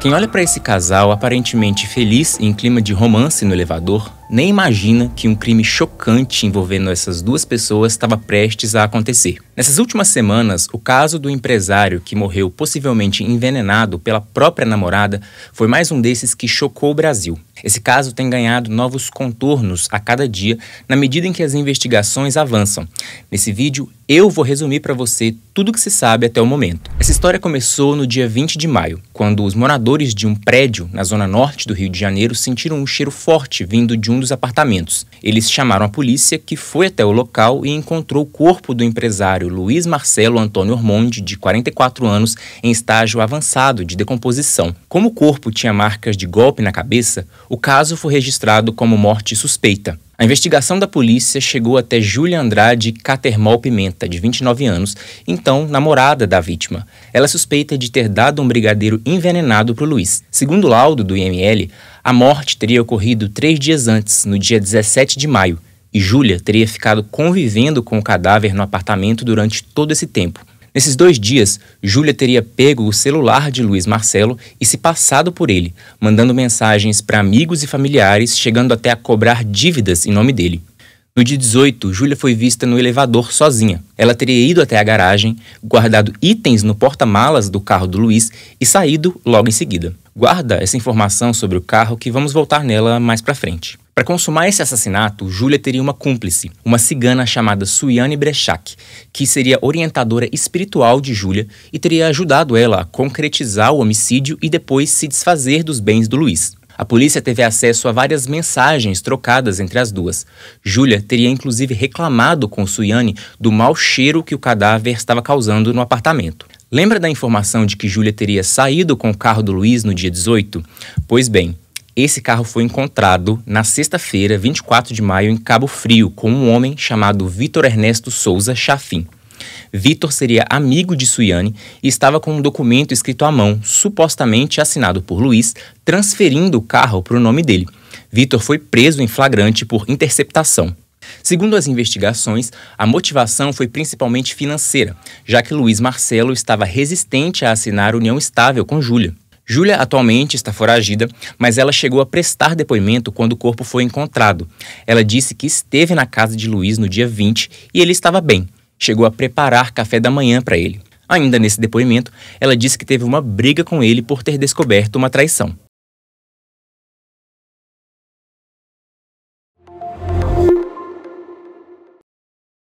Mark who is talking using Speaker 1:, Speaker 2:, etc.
Speaker 1: Quem olha para esse casal aparentemente feliz e em clima de romance no elevador, nem imagina que um crime chocante envolvendo essas duas pessoas estava prestes a acontecer. Nessas últimas semanas, o caso do empresário que morreu possivelmente envenenado pela própria namorada foi mais um desses que chocou o Brasil. Esse caso tem ganhado novos contornos a cada dia na medida em que as investigações avançam. Nesse vídeo, eu vou resumir para você tudo o que se sabe até o momento. Essa história começou no dia 20 de maio, quando os moradores de um prédio na zona norte do Rio de Janeiro sentiram um cheiro forte vindo de um dos apartamentos. Eles chamaram a polícia, que foi até o local e encontrou o corpo do empresário Luiz Marcelo Antônio Ormonde, de 44 anos, em estágio avançado de decomposição. Como o corpo tinha marcas de golpe na cabeça, o caso foi registrado como morte suspeita. A investigação da polícia chegou até Júlia Andrade Catermol Pimenta, de 29 anos, então namorada da vítima. Ela é suspeita de ter dado um brigadeiro envenenado para o Luiz. Segundo o laudo do IML, a morte teria ocorrido três dias antes, no dia 17 de maio, e Júlia teria ficado convivendo com o cadáver no apartamento durante todo esse tempo. Nesses dois dias, Júlia teria pego o celular de Luiz Marcelo e se passado por ele, mandando mensagens para amigos e familiares, chegando até a cobrar dívidas em nome dele. No dia 18, Júlia foi vista no elevador sozinha. Ela teria ido até a garagem, guardado itens no porta-malas do carro do Luiz e saído logo em seguida. Guarda essa informação sobre o carro que vamos voltar nela mais para frente. Para consumar esse assassinato, Júlia teria uma cúmplice, uma cigana chamada Suiane Brechak, que seria orientadora espiritual de Júlia e teria ajudado ela a concretizar o homicídio e depois se desfazer dos bens do Luiz. A polícia teve acesso a várias mensagens trocadas entre as duas. Júlia teria inclusive reclamado com Suiane do mau cheiro que o cadáver estava causando no apartamento. Lembra da informação de que Júlia teria saído com o carro do Luiz no dia 18? Pois bem, esse carro foi encontrado na sexta-feira, 24 de maio, em Cabo Frio, com um homem chamado Vitor Ernesto Souza Chafim. Vitor seria amigo de Suiane e estava com um documento escrito à mão, supostamente assinado por Luiz, transferindo o carro para o nome dele. Vitor foi preso em flagrante por interceptação. Segundo as investigações, a motivação foi principalmente financeira, já que Luiz Marcelo estava resistente a assinar união estável com Júlia. Júlia atualmente está foragida, mas ela chegou a prestar depoimento quando o corpo foi encontrado. Ela disse que esteve na casa de Luiz no dia 20 e ele estava bem. Chegou a preparar café da manhã para ele. Ainda nesse depoimento, ela disse que teve uma briga com ele por ter descoberto uma traição.